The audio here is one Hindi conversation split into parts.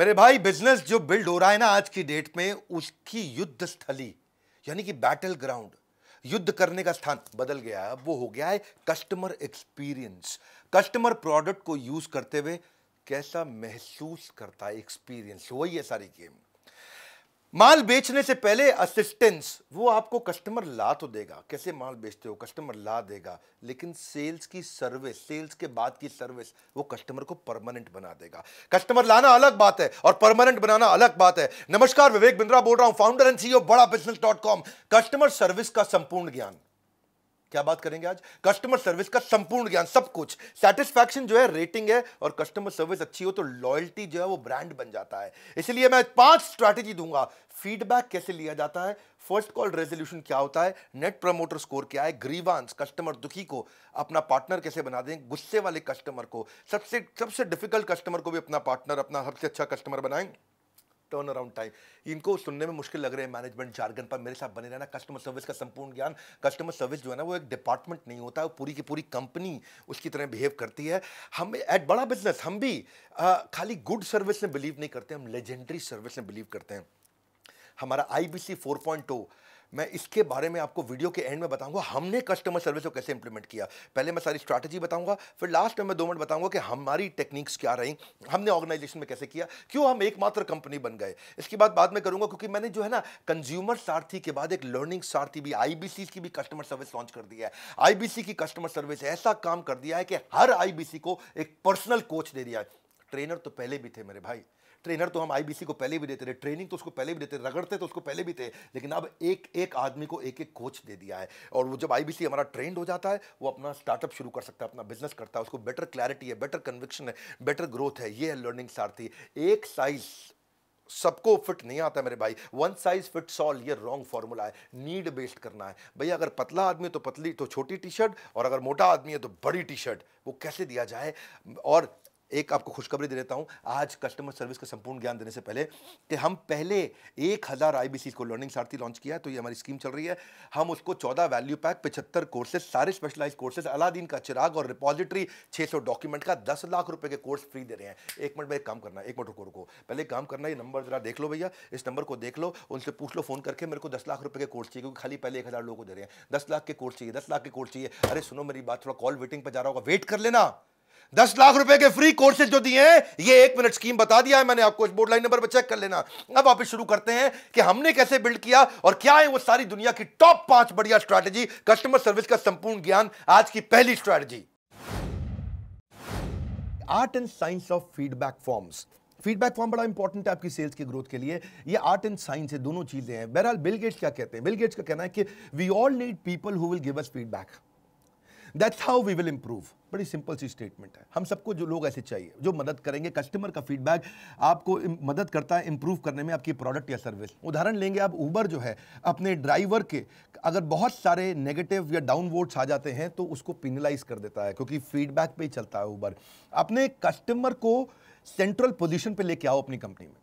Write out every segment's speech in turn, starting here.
मेरे भाई बिजनेस जो बिल्ड हो रहा है ना आज की डेट में उसकी युद्ध स्थली यानी कि बैटल ग्राउंड युद्ध करने का स्थान बदल गया है वो हो गया है कस्टमर एक्सपीरियंस कस्टमर प्रोडक्ट को यूज करते हुए कैसा महसूस करता है एक्सपीरियंस वही है सारी गेम माल बेचने से पहले असिस्टेंस वो आपको कस्टमर ला तो देगा कैसे माल बेचते हो कस्टमर ला देगा लेकिन सेल्स की सर्विस सेल्स के बाद की सर्विस वो कस्टमर को परमानेंट बना देगा कस्टमर लाना अलग बात है और परमानेंट बनाना अलग बात है नमस्कार विवेक बिंद्रा बोल रहा हूं founder and CEO Bada business dot com customer service का संपूर्ण ज्ञान क्या बात करेंगे आज कस्टमर सर्विस का संपूर्ण ज्ञान सब कुछ सेटिस्फैक्शन जो है रेटिंग है और कस्टमर सर्विस अच्छी हो तो लॉयल्टी जो है वो ब्रांड बन जाता है इसलिए मैं पांच स्ट्रैटेजी दूंगा फीडबैक कैसे लिया जाता है फर्स्ट कॉल रेजोल्यूशन क्या होता है नेट प्रमोटर स्कोर क्या है ग्रीवांस कस्टमर दुखी को अपना पार्टनर कैसे बना दें गुस्से वाले कस्टमर को सबसे सबसे डिफिकल्ट कस्टमर को भी अपना पार्टनर अपना सबसे अच्छा कस्टमर बनाएं टर्न अराउंड टाइम इनको सुनने में मुश्किल लग रहे हैं मैनेजमेंट जार्गन पर मेरे साथ बने रहना कस्टमर सर्विस का संपूर्ण ज्ञान कस्टमर सर्विस जो है ना वो एक डिपार्टमेंट नहीं होता है पूरी की पूरी कंपनी उसकी तरह बिहेव करती है हम एट बड़ा बिजनेस हम भी आ, खाली गुड सर्विस में बिलीव नहीं करते हम लेजेंडरी सर्विस में बिलीव करते हैं हमारा I B C four point two मैं इसके बारे में आपको वीडियो के एंड में बताऊंगा हमने कस्टमर सर्विस को कैसे इंप्लीमेंट किया पहले मैं सारी स्ट्रैटेजी बताऊंगा फिर लास्ट में मैं दो मिनट बताऊंगा कि हमारी टेक्निक्स क्या रही हमने ऑर्गेनाइजेशन में कैसे किया क्यों हम एकमात्र कंपनी बन गए इसके बाद बाद में करूंगा क्योंकि मैंने जो है ना कंज्यूमर सारथी के बाद एक लर्निंग सारथी भी आई की भी कस्टमर सर्विस लॉन्च कर दिया है आई की कस्टमर सर्विस ऐसा काम कर दिया है कि हर आई को एक पर्सनल कोच दे दिया है ट्रेनर तो पहले भी थे मेरे भाई ट्रेनर तो हम आईबीसी को पहले भी देते रहे ट्रेनिंग तो उसको पहले भी देते रगड़ते तो उसको पहले भी थे लेकिन अब एक एक आदमी को एक एक कोच दे दिया है और वो जब आईबीसी हमारा ट्रेंड हो जाता है वो अपना स्टार्टअप शुरू कर सकता है अपना बिजनेस करता है उसको बेटर क्लैरिटी है बेटर कन्विक्शन है बेटर ग्रोथ है ये है लर्निंग सारथी एक साइज सबको फिट नहीं आता मेरे भाई वन साइज फिट्स ऑल ये रॉन्ग फॉर्मूला है नीड बेस्ड करना है भैया अगर पतला आदमी है तो पतली तो छोटी टी शर्ट और अगर मोटा आदमी है तो बड़ी टी शर्ट वो कैसे दिया जाए और एक आपको खुशखबरी दे देता हूँ आज कस्टमर सर्विस का संपूर्ण ज्ञान देने से पहले कि हम पहले एक हज़ार आई बी को लर्निंग सारथी लॉन्च किया है तो ये हमारी स्कीम चल रही है हम उसको चौदह वैल्यू पैक पचहत्तर कोर्सेज सारे स्पेशलाइज कोर्सेज अलादीन का चिराग और रिपोजिटरी छः डॉक्यूमेंट का दस लाख रुपये के कोर्स फ्री दे रहे हैं एक मिनट में एक काम करना एक मिनट रुको रुको पहले काम करना ये नंबर जरा देख लो भैया इस नंबर को देख लो उनसे पूछ लो फोन करके मेरे को दस लाख रुपये के कोर्स चाहिए क्योंकि खाली पहले एक हज़ार लोगों को दे रहे हैं दस लाख के कोर्स चाहिए दस लाख के कोर्स चाहिए अरे सुनो मेरी बात थोड़ा कॉल वेटिंग पर जा रहा होगा वेट कर लेना दस लाख रुपए के फ्री कोर्सेज जो दिए हैं ये एक मिनट स्कीम बता दिया है मैंने आपको इस बोर्ड लाइन नंबर पर चेक कर लेना अब आप शुरू करते हैं कि हमने कैसे बिल्ड किया और क्या है वो सारी दुनिया की टॉप पांच बढ़िया स्ट्रैटेजी कस्टमर सर्विस का संपूर्ण ज्ञान आज की पहली strategy art and science of feedback forms feedback form बड़ा इंपॉर्टेंट है आपकी सेल्स की ग्रोथ के लिए ये आर्ट एंड साइंस है दोनों चीजें हैं बहरहाल बिल गेट्स क्या कहते हैं बिल गेट्स का कहना है कि we all need people who will give us feedback that's how we will improve बड़ी सिंपल सी स्टेटमेंट है हम सबको जो लोग ऐसे चाहिए जो मदद करेंगे कस्टमर का फीडबैक आपको मदद करता है इंप्रूव करने में आपकी प्रोडक्ट या सर्विस उदाहरण लेंगे आप ऊबर जो है अपने ड्राइवर के अगर बहुत सारे नेगेटिव या डाउन वोट्स आ जाते हैं तो उसको पिनलाइज कर देता है क्योंकि फीडबैक पर ही चलता है ऊबर अपने कस्टमर को सेंट्रल पोजिशन पर लेके आओ अपनी कंपनी में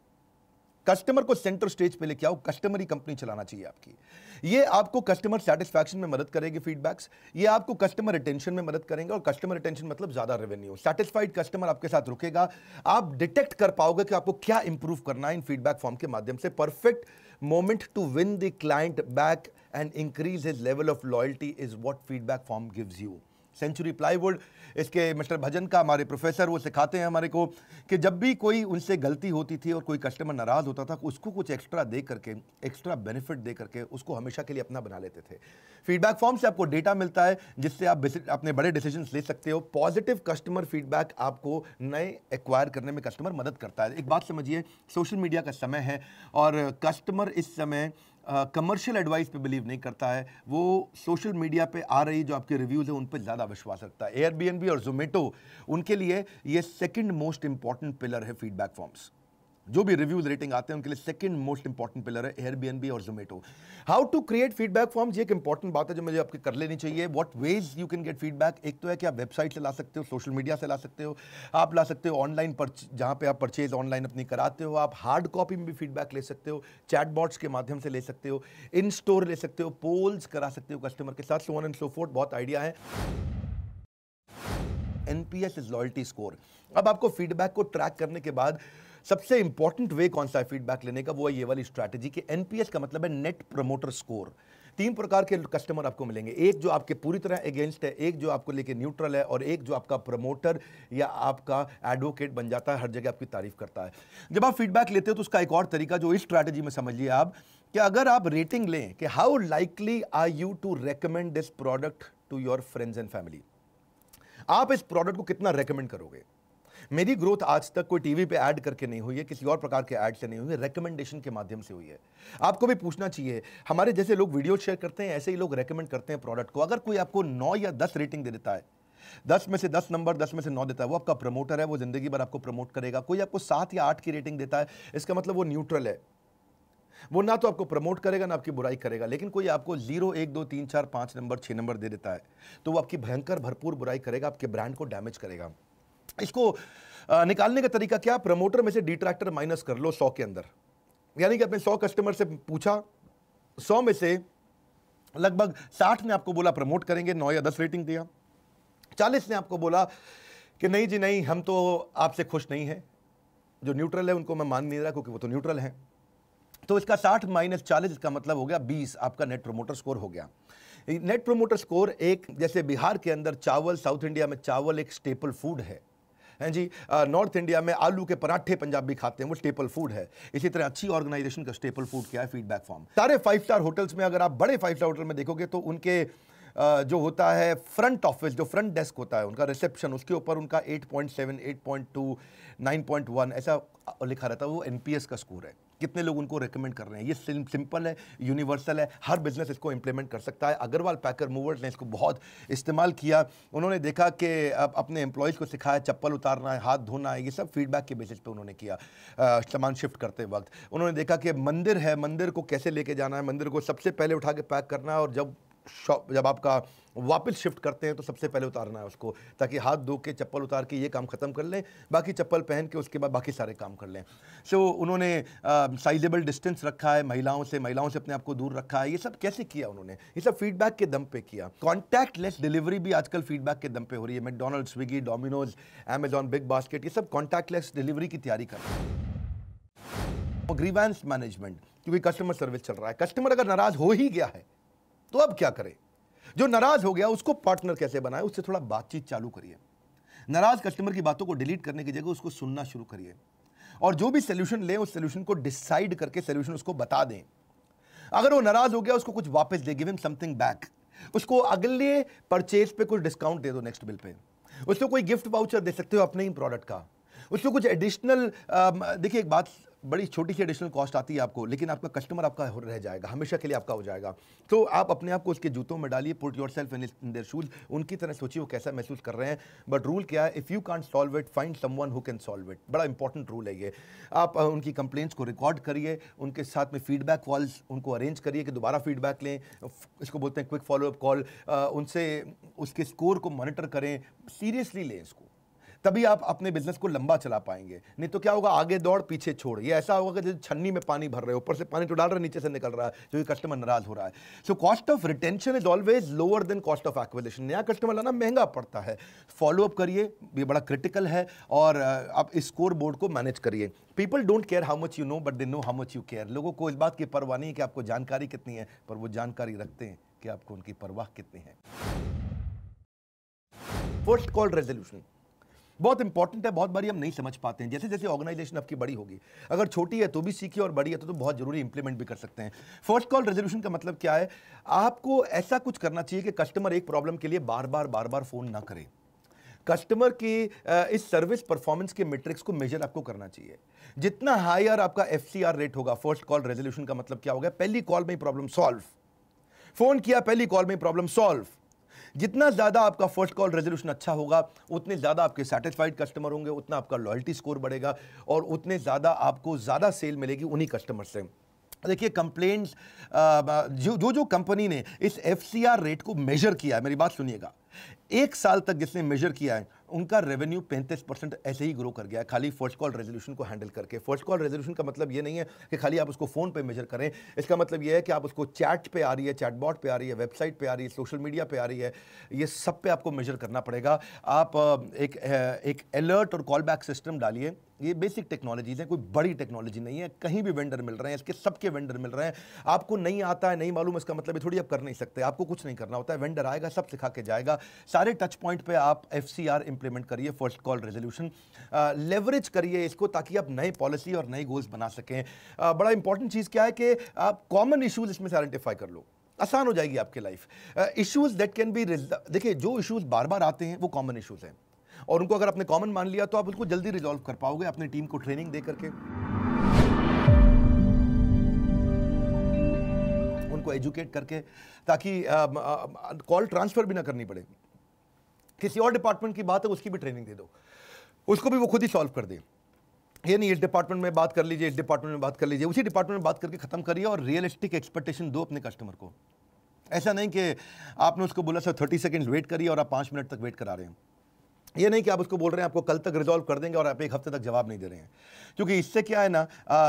कस्टमर को सेंटर स्टेज पे लेके आओ कस्टमर ही कंपनी चलाना चाहिए आपकी ये आपको कस्टमर सेटिस्फैक्शन में मदद करेगी फीडबैक्स ये आपको कस्टमर रिटेंशन में मदद करेंगे और कस्टमर रिटेंशन मतलब ज़्यादा रेवेन्यू सेटिस्फाइड कस्टमर आपके साथ रुकेगा आप डिटेक्ट कर पाओगे कि आपको क्या इंप्रूव करना है इन फीडबैक फॉर्म के माध्यम से perfect moment to win the client back and increase his level of loyalty is what feedback form gives you century plywood इसके मिस्टर भजन का हमारे प्रोफेसर वो सिखाते हैं हमारे को कि जब भी कोई उनसे गलती होती थी और कोई कस्टमर नाराज़ होता था उसको कुछ एक्स्ट्रा दे करके एक्स्ट्रा बेनिफिट दे करके उसको हमेशा के लिए अपना बना लेते थे फीडबैक फॉर्म से आपको डेटा मिलता है जिससे आप अपने बड़े डिसीजन ले सकते हो पॉजिटिव कस्टमर फीडबैक आपको नए एक्वायर करने में कस्टमर मदद करता है एक बात समझिए सोशल मीडिया का समय है और कस्टमर इस समय कमर्शियल एडवाइस पे बिलीव नहीं करता है वो सोशल मीडिया पे आ रही जो आपके रिव्यूज़ हैं उन पर ज़्यादा विश्वास रखता है एयरबीएनबी और जोमेटो उनके लिए ये सेकंड मोस्ट इंपॉर्टेंट पिलर है फीडबैक फॉर्म्स जो भी रिव्यूज रेटिंग आते हैं उनके लिए सेकंड मोस्ट इंपॉर्टेंट पिलर है एयरबीएनबी और Zomato how to create feedback form ये एक इंपॉर्टेंट बात है जो मुझे आपके कर लेनी चाहिए what ways you can get feedback एक तो है कि आप वेबसाइट से ला सकते हो सोशल मीडिया से ला सकते हो आप ला सकते हो ऑनलाइन जहां पर आप परचेज ऑनलाइन अपनी कराते हो आप हार्ड कॉपी में भी फीडबैक ले सकते हो चैटबॉट्स के माध्यम से ले सकते हो इन स्टोर ले सकते हो पोल्स करा सकते हो कस्टमर के साथ सोन एंड सो बहुत आइडिया है एनपीएस इज लॉयल्टी स्कोर अब आपको फीडबैक को ट्रैक करने के बाद सबसे इंपॉर्टेंट वे कौन सा है फीडबैक लेने का वो है ये वाली स्ट्रैटेजी कि एनपीएस का मतलब है नेट प्रमोटर स्कोर तीन प्रकार के कस्टमर आपको मिलेंगे एक जो आपके पूरी तरह अगेंस्ट है एक जो आपको लेके न्यूट्रल है और एक जो आपका प्रमोटर या आपका एडवोकेट बन जाता है हर जगह आपकी तारीफ करता है जब आप फीडबैक लेते हो तो उसका एक और तरीका जो इस स्ट्रैटेजी में समझ लिया आप कि अगर आप रेटिंग लें कि how likely are you to recommend this product to your friends and family आप इस प्रोडक्ट को कितना रेकमेंड करोगे मेरी ग्रोथ आज तक कोई टीवी पे ऐड करके नहीं हुई है किसी और प्रकार के ऐड से नहीं हुई है रिकमेंडेशन के माध्यम से हुई है आपको भी पूछना चाहिए हमारे जैसे लोग वीडियो शेयर करते हैं ऐसे ही लोग रेकमेंड करते हैं प्रोडक्ट को अगर कोई आपको नौ या दस रेटिंग दे देता है दस में से दस नंबर दस में से नौ देता है वो आपका प्रमोटर है वो जिंदगी भर आपको प्रमोट करेगा कोई आपको सात या आठ की रेटिंग देता है इसका मतलब वो न्यूट्रल है वो ना तो आपको प्रमोट करेगा ना आपकी बुराई करेगा लेकिन कोई आपको जीरो एक दो तीन चार पाँच नंबर छः नंबर दे देता है तो वो आपकी भयंकर भरपूर बुराई करेगा आपके ब्रांड को डैमेज करेगा इसको निकालने का तरीका क्या प्रमोटर में से डिट्रैक्टर माइनस कर लो सौ के अंदर यानी कि आपने सौ कस्टमर से पूछा सौ में से लगभग साठ ने आपको बोला प्रमोट करेंगे नौ या दस रेटिंग दिया चालीस ने आपको बोला कि नहीं जी नहीं हम तो आपसे खुश नहीं हैं जो न्यूट्रल है उनको मैं मान नहीं रहा क्योंकि वो तो न्यूट्रल हैं तो इसका साठ माइनस चालीस इसका मतलब हो गया बीस आपका नेट प्रोमोटर स्कोर हो गया नेट प्रोमोटर स्कोर एक जैसे बिहार के अंदर चावल साउथ इंडिया में चावल एक स्टेपल फूड है हैं जी नॉर्थ इंडिया में आलू के पराठे पंजाबी खाते हैं वो स्टेपल फूड है इसी तरह अच्छी ऑर्गेनाइजेशन का स्टेपल फूड क्या है फीडबैक फॉर्म सारे फाइव स्टार होटल्स में अगर आप बड़े फाइव स्टार होटल में देखोगे तो उनके जो होता है फ्रंट ऑफिस जो फ्रंट डेस्क होता है उनका रिसेप्शन उसके ऊपर उनका 8.7, 8.2, 9.1 ऐसा लिखा रहता है वो एनपीएस का स्कोर है कितने लोग उनको रिकमेंड कर रहे हैं ये सिंपल है यूनिवर्सल है हर बिजनेस इसको इम्प्लीमेंट कर सकता है अग्रवाल पैकर मूवर्स ने इसको बहुत इस्तेमाल किया उन्होंने देखा कि अपने एम्प्लॉयज़ को सिखाया चप्पल उतारना है हाथ धोना है ये सब फीडबैक के बेसिस पे उन्होंने किया सामान शिफ्ट करते वक्त उन्होंने देखा कि मंदिर है मंदिर को कैसे लेके जाना है मंदिर को सबसे पहले उठा के पैक करना है और जब शॉप जब आपका वापस शिफ्ट करते हैं तो सबसे पहले उतारना है उसको ताकि हाथ धो के चप्पल उतार के ये काम ख़त्म कर लें बाकी चप्पल पहन के उसके बाद बाकी सारे काम कर लें सो so, उन्होंने साइजेबल डिस्टेंस रखा है महिलाओं से महिलाओं से अपने आप को दूर रखा है ये सब कैसे किया उन्होंने ये सब फीडबैक के दम पे किया कॉन्टैक्ट लेस डिलीवरी भी आजकल फीडबैक के दम पे हो रही है McDonald Swiggy Domino's Amazon big basket ये सब कॉन्टैक्ट लेस डिलीवरी की तैयारी कर रहे हैं ग्रीवेंस मैनेजमेंट क्योंकि कस्टमर सर्विस चल रहा है कस्टमर अगर नाराज़ हो ही गया है तो अब क्या करें जो नाराज हो गया उसको पार्टनर कैसे बनाए उससे थोड़ा बातचीत चालू करिए नाराज कस्टमर की बातों को डिलीट करने की जगह उसको सुनना शुरू करिए और जो भी सोल्यूशन ले उस सोल्यूशन को डिसाइड करके सोल्यूशन उसको बता दें अगर वो नाराज हो गया उसको कुछ वापस दे गिव हिम समथिंग बैक उसको अगले परचेज पे कुछ डिस्काउंट दे दो नेक्स्ट बिल पे उसको कोई गिफ्ट वाउचर दे सकते हो अपने ही प्रोडक्ट का उसमें कुछ एडिशनल देखिए एक बात बड़ी छोटी सी एडिशनल कॉस्ट आती है आपको लेकिन आपका कस्टमर आपका रह जाएगा हमेशा के लिए आपका हो जाएगा तो आप अपने आप को उसके जूतों में डालिए put yourself in their shoes उनकी तरह सोचिए वो कैसा महसूस कर रहे हैं बट रूल क्या है if you can't solve it find someone who can solve it बड़ा इंपॉर्टेंट रूल है ये आप उनकी कंप्लेंट्स को रिकॉर्ड करिए उनके साथ में फीडबैक कॉल्स उनको अरेंज करिए कि दोबारा फीडबैक लें इसको बोलते हैं क्विक फॉलोअप कॉल उनसे उसके स्कोर को मॉनिटर करें सीरियसली लें इसको तभी आप अपने बिजनेस को लंबा चला पाएंगे नहीं तो क्या होगा आगे दौड़ पीछे छोड़ ये ऐसा होगा कि जैसे छन्नी में पानी भर रहे हो ऊपर से पानी तो डाल रहे नीचे से निकल रहा है जो कस्टमर नाराज हो रहा है so cost of retention is always lower than cost of acquisition नया कस्टमर लाना महंगा पड़ता है फॉलोअप करिए ये बड़ा क्रिटिकल है और आप स्कोर बोर्ड को मैनेज करिए people don't care how much you know but they know how much you care लोगों को इस बात की परवाह नहीं है कि आपको जानकारी कितनी है पर वो जानकारी रखते हैं कि आपको उनकी परवाह कितनी है फर्स्ट कॉल रेजोल्यूशन बहुत इंपॉर्टेंट है बहुत बारी हम नहीं समझ पाते हैं जैसे जैसे ऑर्गेनाइजेशन आपकी बड़ी होगी अगर छोटी है तो भी सीखिए और बड़ी है तो, तो बहुत जरूरी इंप्लीमेंट भी कर सकते हैं फर्स्ट कॉल रेजोल्यूशन का मतलब क्या है आपको ऐसा कुछ करना चाहिए कि कस्टमर एक प्रॉब्लम के लिए बार बार बार बार फ़ोन ना करें कस्टमर की इस सर्विस परफॉर्मेंस के मेट्रिक्स को मेजर आपको करना चाहिए जितना हायर आपका एफ रेट होगा फर्स्ट कॉल रेजोल्यूशन का मतलब क्या होगा पहली कॉल में प्रॉब्लम सॉल्व फ़ोन किया पहली कॉल में प्रॉब्लम सॉल्व जितना ज़्यादा आपका फर्स्ट कॉल रेजोल्यूशन अच्छा होगा उतने ज़्यादा आपके सेटिस्फाइड कस्टमर होंगे उतना आपका लॉयल्टी स्कोर बढ़ेगा और उतने ज़्यादा आपको ज़्यादा सेल मिलेगी उन्हीं कस्टमर से देखिए कंप्लेंट्स जो जो जो कंपनी ने इस एफ रेट को मेजर किया है मेरी बात सुनिएगा एक साल तक जिसने मेजर किया है उनका रेवेन्यू पैंतीस परसेंट ऐसे ही ग्रो कर गया खाली फर्स्ट कॉल रेजोल्यूशन को हैंडल करके फर्स्ट कॉल रेजोल्यूशन का मतलब ये नहीं है कि खाली आप उसको फ़ोन पे मेजर करें इसका मतलब ये है कि आप उसको चैट पे आ रही है चैटबॉट पे आ रही है वेबसाइट पे आ रही है सोशल मीडिया पे आ रही है ये सब पे आपको मेजर करना पड़ेगा आप एक एक अलर्ट और कॉल बैक सिस्टम डालिए ये बेसिक टेक्नोलॉजीज़ हैं कोई बड़ी टेक्नोलॉजी नहीं है कहीं भी वेंडर मिल रहे हैं इसके सबके वेंडर मिल रहे हैं आपको नहीं आता है नहीं मालूम इसका मतलब थोड़ी आप कर नहीं सकते आपको कुछ नहीं करना होता है वेंडर आएगा सब सिखा के जाएगा सारे टच पॉइंट पे आप एफ सी आर इंप्लीमेंट करिए फर्स्ट कॉल रेजोल्यूशन लेवरेज करिए इसको ताकि आप नए पॉलिसी और नए गोल्स बना सकें बड़ा इंपॉर्टेंट चीज़ क्या है कि आप कॉमन इशूज़ इसमें से आइडेंटिफाई कर लो आसान हो जाएगी आपकी life issues that can be देखिए जो इशूज़ बार बार आते हैं वो कॉमन इशूज़ हैं और उनको अगर आपने कॉमन मान लिया तो आप उसको जल्दी रिजॉल्व कर पाओगे अपनी टीम को ट्रेनिंग दे करके उनको एजुकेट करके ताकि कॉल ट्रांसफ़र भी ना करनी पड़े किसी और डिपार्टमेंट की बात है उसकी भी ट्रेनिंग दे दो उसको भी वो खुद ही सॉल्व कर दे ये नहीं इस डिपार्टमेंट में बात कर लीजिए इस डिपार्टमेंट में बात कर लीजिए उसी डिपार्टमेंट में बात करके ख़त्म करिए और रियलिस्टिक एक्सपेक्टेशन दो अपने कस्टमर को ऐसा नहीं कि आपने उसको बोला सर थर्टी सेकेंड वेट करिए और आप पाँच मिनट तक वेट करा रहे हैं ये नहीं कि आप उसको बोल रहे हैं आपको कल तक रिजॉल्व कर देंगे और आप एक हफ्ते तक जवाब नहीं दे रहे हैं क्योंकि इससे क्या है ना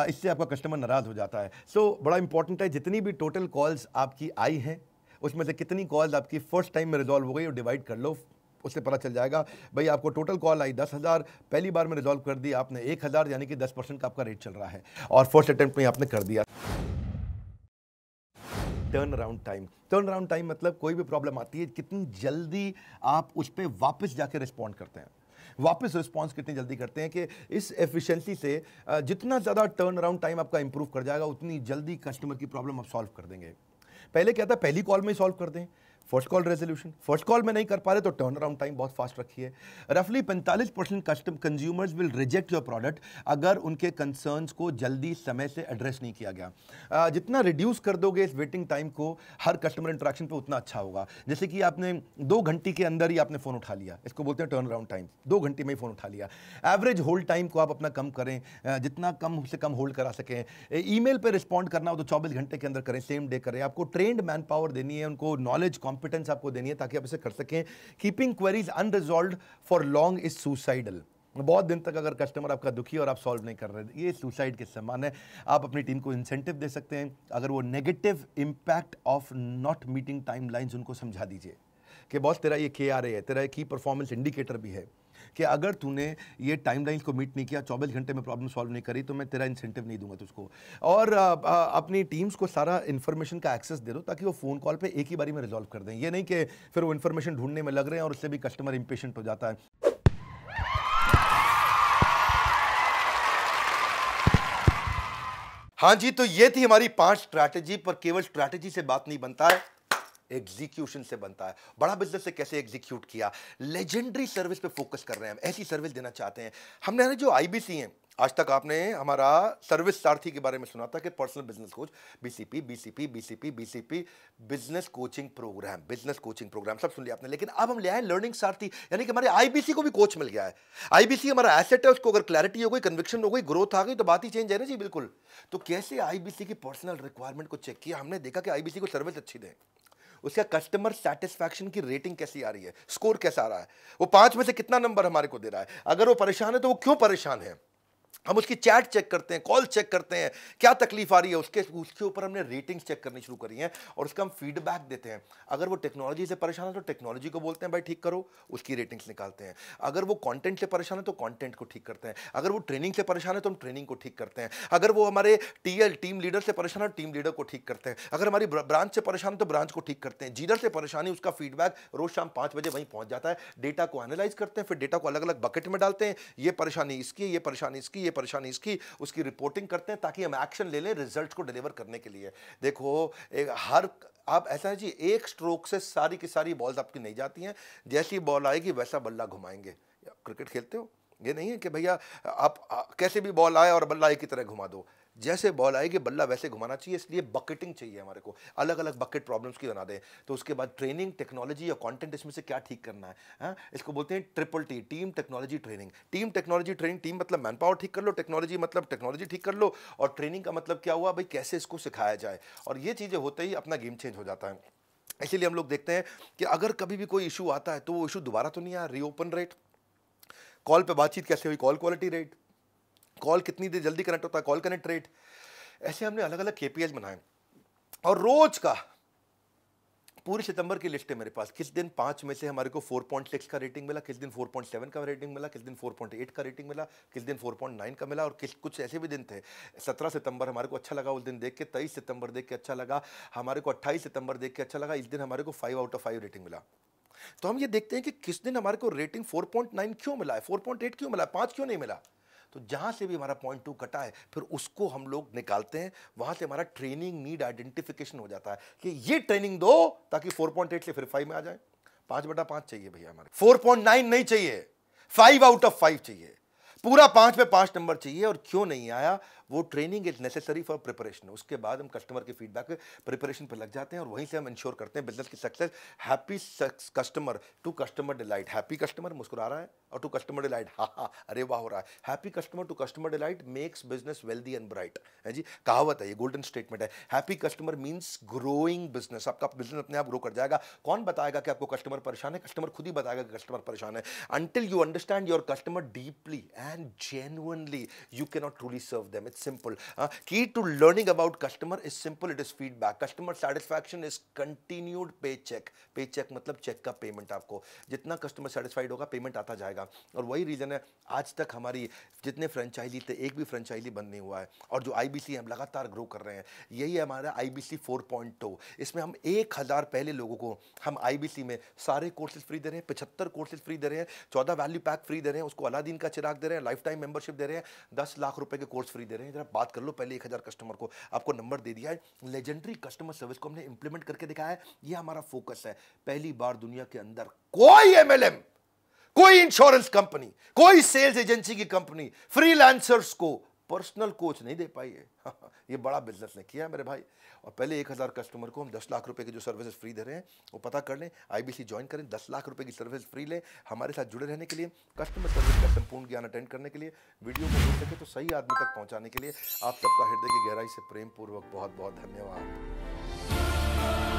इससे आपका कस्टमर नाराज़ हो जाता है सो so, बड़ा इंपॉर्टेंट है जितनी भी टोटल कॉल्स आपकी आई हैं उसमें से कितनी कॉल्स आपकी फर्स्ट टाइम में रिजॉल्व हो गई और डिवाइड कर लो उससे पता चल जाएगा भाई आपको टोटल कॉल आई दस हज़ार पहली बार में रिजॉल्व कर दी आपने एक हज़ार यानी कि दस परसेंट का आपका रेट चल रहा है और फर्स्ट अटैम्प्ट में आपने कर दिया turn around time turn around time मतलब कोई भी प्रॉब्लम आती है कितनी जल्दी आप उस पर वापस जाके रिस्पॉन्ड करते हैं वापस रिस्पॉन्स कितनी जल्दी करते हैं कि इस एफिशिएंसी से जितना ज़्यादा टर्न अराउंड टाइम आपका इंप्रूव कर जाएगा उतनी जल्दी कस्टमर की प्रॉब्लम आप सॉल्व कर देंगे पहले क्या था पहली कॉल में ही सॉल्व कर दें first call resolution first call में नहीं कर पा रहे तो टर्न अराउंड टाइम बहुत फास्ट रखिए रफली पैंतालीस percent custom consumers will reject your product अगर उनके कंसर्न्स को जल्दी समय से एड्रेस नहीं किया गया जितना रिड्यूस कर दोगे इस वेटिंग टाइम को हर कस्टमर इंट्रैक्शन पर उतना अच्छा होगा जैसे कि आपने दो घंटे के अंदर ही आपने फ़ोन उठा लिया इसको बोलते हैं टर्न अराउंड टाइम दो घंटे में ही फ़ोन उठा लिया एवरेज होल्ड टाइम को आप अपना कम करें जितना कम से कम होल्ड करा सकें ई मेल पर रिस्पॉन्ड करना हो तो चौबीस घंटे के अंदर करें सेम डे करें आपको ट्रेंड मैन पावर देनी है उनको नॉलेज कॉम कॉम्पिटेंस आपको देनी है ताकि आप इसे कर सकें keeping queries unresolve for long is suicidal बहुत दिन तक अगर कस्टमर आपका दुखी और आप सॉल्व नहीं कर रहे ये सुसाइड के समान है आप अपनी टीम को इंसेंटिव दे सकते हैं अगर वो negative impact of not meeting time उनको समझा दीजिए कि बॉस तेरा ये के आ रहे है तेरा ये की परफॉर्मेंस इंडिकेटर भी है कि अगर तूने ये लाइन को मीट नहीं किया चौबीस घंटे में प्रॉब्लम सॉल्व नहीं करी तो मैं तेरा इंसेंटिव नहीं दूंगा तुझको और अपनी टीम्स को सारा इन्फॉर्मेशन का एक्सेस दे दो ताकि वो फ़ोन कॉल पर एक ही बारी में रिजॉल्व कर दें ये नहीं कि फिर वो इन्फॉर्मेशन ढूंढने में लग रहे हैं और उससे भी कस्टमर इम्पेशेंट हो जाता है हाँ जी तो ये थी हमारी पांच स्ट्रैटेजी पर केवल स्ट्रैटेजी से बात नहीं बनता है एग्जीक्यूशन से बनता है बड़ा बिजनेस से कैसे एग्जीक्यूट किया लेजेंडरी सर्विस पे फोकस कर रहे हैं हम ऐसी सर्विस देना चाहते हैं हमने जो आई बी सी हैं आज तक आपने हमारा सर्विस सारथी के बारे में सुना था कि personal business coach BCP BCP BCP BCP business coaching program business coaching program सब सुन लिया आपने लेकिन अब हम ले आए लर्निंग सारथी यानी कि हमारे आईबीसी को भी कोच मिल गया है आईबीसी हमारा एसेट है उसको अगर क्लैरिटी हो गई कन्विक्शन हो गई ग्रोथ आ गई तो बात ही चेंज है ना जी बिल्कुल तो कैसे आईबीसी की पर्सनल रिक्वायरमेंट को चेक किया हमने देखा कि आईबीसी को सर्विस अच्छी दें उसका कस्टमर सेटिस्फैक्शन की रेटिंग कैसी आ रही है स्कोर कैसा आ रहा है वो पाँच में से कितना नंबर हमारे को दे रहा है अगर वो परेशान है तो वो क्यों परेशान है हम उसकी चैट चेक करते हैं कॉल चेक करते हैं क्या तकलीफ आ रही है उसके उसके ऊपर हमने रेटिंग्स चेक करनी शुरू करी हैं और उसका हम फीडबैक देते हैं अगर वो टेक्नोलॉजी से परेशान है तो टेक्नोलॉजी को बोलते हैं भाई ठीक करो उसकी रेटिंग्स निकालते हैं अगर वो कॉन्टेंट से परेशान है तो कॉन्टेंट को ठीक करते हैं अगर वो ट्रेनिंग से परेशान है तो हम ट्रेनिंग को ठीक करते हैं अगर वो हमारे टी टीम लीडर से परेशान है टीम तो लीडर को ठीक करते हैं अगर हमारी ब्रांच से परेशान है तो ब्रांच को ठीक करते हैं जीडर से परेशानी उसका फीडबैक रोज शाम पाँच बजे वहीं पहुँच जाता है डेटा को एनालाइज करते हैं फिर डेटा को अलग अलग बकेट में डालते हैं ये परेशानी इसकी ये परेशानी इसकी ये परेशानी इसकी उसकी रिपोर्टिंग करते हैं ताकि हम एक्शन ले लें रिजल्ट को डिलीवर करने के लिए देखो हर आप ऐसा है जी एक स्ट्रोक से सारी की सारी बॉल्स आपकी नहीं जाती हैं जैसी बॉल आएगी वैसा बल्ला घुमाएंगे क्रिकेट खेलते हो ये नहीं है कि भैया आप कैसे भी बॉल आए और बल्ला एक ही तरह घुमा दो जैसे बॉल आएगी बल्ला वैसे घुमाना चाहिए इसलिए बकेटिंग चाहिए हमारे को अलग अलग बकेट प्रॉब्लम्स की बना दें तो उसके बाद ट्रेनिंग टेक्नोलॉजी और कॉन्टेंट इसमें से क्या ठीक करना है हा? इसको बोलते हैं triple T team technology training team technology training team मतलब मैन पावर ठीक कर लो टेक्नोलॉजी मतलब टेक्नोलॉजी ठीक कर लो और ट्रेनिंग का मतलब क्या हुआ भाई कैसे इसको सिखाया जाए और ये चीज़ें होते ही अपना गेम चेंज हो जाता है इसीलिए हम लोग देखते हैं कि अगर कभी भी कोई इशू आता है तो वो इशू दोबारा तो नहीं आया रीओपन रेट कॉल पे बातचीत कैसे हुई कॉल क्वालिटी रेट कॉल कितनी देर जल्दी कनेक्ट होता है कॉल कनेक्ट रेट ऐसे हमने अलग अलग के बनाए और रोज का पूरी सितंबर की लिस्ट है मेरे पास किस दिन पांच में से हमारे को 4.6 का रेटिंग मिला किस दिन 4.7 का रेटिंग मिला किस दिन 4.8 का रेटिंग मिला किस दिन 4.9 का मिला और किस कुछ ऐसे भी दिन थे 17 सितंबर हमारे को अच्छा लगा उस दिन देख के तेईस सितंबर देख के अच्छा लगा हमारे को 28 सितंबर देख के अच्छा लगा इस दिन हमारे को five out of five rating मिला तो हम ये देखते हैं कि किस दिन हमारे को रेटिंग 4.9 क्यों मिला है 4.8 क्यों मिला है पाँच क्यों नहीं मिला तो जहाँ से भी हमारा पॉइंट टू कटा है फिर उसको हम लोग निकालते हैं वहाँ से हमारा ट्रेनिंग नीड आइडेंटिफिकेशन हो जाता है कि ये ट्रेनिंग दो ताकि फोर पॉइंट एट से फिर फाइव में आ जाए पाँच बटा पाँच चाहिए भैया हमारे फोर पॉइंट नाइन नहीं चाहिए फाइव आउट ऑफ फाइव चाहिए पूरा पाँच पे पाँच नंबर चाहिए और क्यों नहीं आया वो training is necessary for preparation उसके बाद हम कस्टमर के फीडबैक प्रिपरेशन पर लग जाते हैं और वहीं से हम इंश्योर करते हैं बिजनेस की success happy customer to customer delight happy customer मुस्कुरा रहा है और टू कस्टमर डिलाइट हाँ हाँ अरे वाह हो रहा है happy customer to customer delight makes business wealthy and bright है जी कहावत है ये गोल्डन स्टेटमेंट है happy customer means growing business आपका बिजनेस अपने आप ग्रो कर जाएगा कौन बताएगा कि आपको कस्टमर परेशान है कस्टमर खुद ही बताएगा कि कस्टमर परेशान है until you understand your customer deeply and genuinely you cannot truly serve them it's it's simple. Uh, key to learning about customer is simple, it is feedback. Customer satisfaction is continued paycheck. Paycheck मतलब check ka payment aapko jitna customer satisfied होगा पेमेंट आता जाएगा और वही रीज़न है आज तक हमारी जितने फ्रेंचाइजी थे एक भी फ्रेंचाइजी बंद नहीं हुआ है और जो आई बी हम लगातार ग्रो कर रहे हैं यही हमारा I B four point two इसमें हम एक हज़ार पहले लोगों को हम आई में सारे कोर्सेज फ्री दे रहे हैं पचहत्तर कोर्सेज फ्री दे रहे हैं चौदह वैल्यू पैक फ्री दे रहे हैं उसको अलादीन का चिराग दे रहे हैं लाइफ टाइम मेंबरशिप दे रहे हैं दस लाख रुपए के कोर्स फ्री दे रहे हैं जरा बात कर लो पहले एक हज़ार कस्टमर को आपको नंबर दे दिया है लेजेंडरी कस्टमर सर्विस को हमने इंप्लीमेंट करके दिखाया है ये हमारा फोकस है पहली बार दुनिया के अंदर कोई एम कोई इंश्योरेंस कंपनी कोई सेल्स एजेंसी की कंपनी फ्रीलांसर्स को पर्सनल कोच नहीं दे पाई है ये बड़ा बिजनेस ने किया है मेरे भाई और पहले एक हज़ार कस्टमर को हम दस लाख रुपए की जो सर्विसेज फ्री दे रहे हैं वो पता कर लें आई ज्वाइन करें दस लाख रुपए की सर्विस फ्री लें हमारे साथ जुड़े रहने के लिए कस्टमर सर्विस का संपूर्ण ज्ञान अटेंड करने के लिए वीडियो को देख सके तो सही आदमी तक पहुँचाने के लिए आप सबका हृदय की गहराई से प्रेम पूर्वक बहुत बहुत धन्यवाद